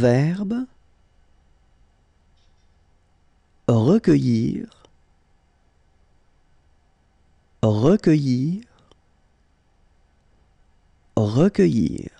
verbe recueillir, recueillir, recueillir.